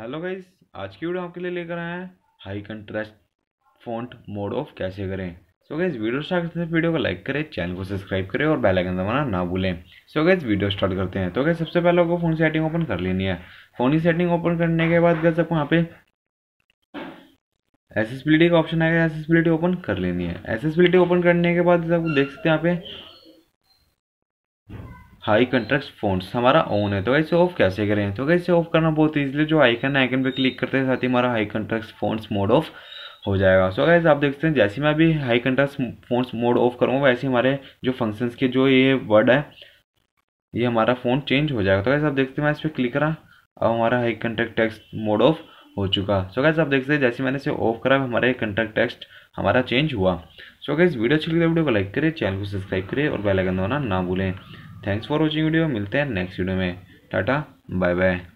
hello guys आज की video आपके लिए लेकर आए हैं high contrast font mode off कैसे करें so so guys video start करते हैं वीडियो को लाइक करें चैनल को सब्सक्राइब करें और बेल आइकन दबाना ना भूलें so so guys video start करते हैं तो गाइज सबसे पहले आपको फ़ोन सेटिंग ओपन कर लेनी है फ़ोन की सेटिंग ओपन करने के बाद गैस आपको यहाँ पे एसेसिबिलिटी का ऑप्शन आएगा एसेसिबिलिटी ओपन कर लेनी है एसेसिबिलिटी ओपन करने के बाद आपको देख सकते हैं यहाँ पे हाई कंट्रस्ट फोन्स हमारा ऑन है तो कैसे ऑफ कैसे करें तो कैसे ऑफ करना बहुत ईजिली जो आइकन है आइकन पर क्लिक करते हैं साथ ही हमारा high contrast fonts mode off हो जाएगा सो so गैस आप देखते हैं जैसे मैं अभी high contrast fonts mode off करूँगा वैसे हमारे जो फंक्शंस के जो ये वर्ड है ये हमारा फ़ोन चेंज हो जाएगा तो कैसे आप देखते हैं मैं इस पर क्लिक करा अब हमारा high contract text mode off हो चुका सो so गैस आप देखते हैं जैसे मैंने इसे ऑफ करा हमारा कंट्रेक्ट टेक्स्ट हमारा चेंज हुआ सो so गैस वीडियो अच्छी लगी तो वीडियो को लाइक करें चैनल को सब्सक्राइब करें और बेलाइकन आइकन दबाना ना भूलें थैंक्स फॉर वॉचिंग वीडियो मिलते हैं नेक्स्ट वीडियो में टाटा बाय बाय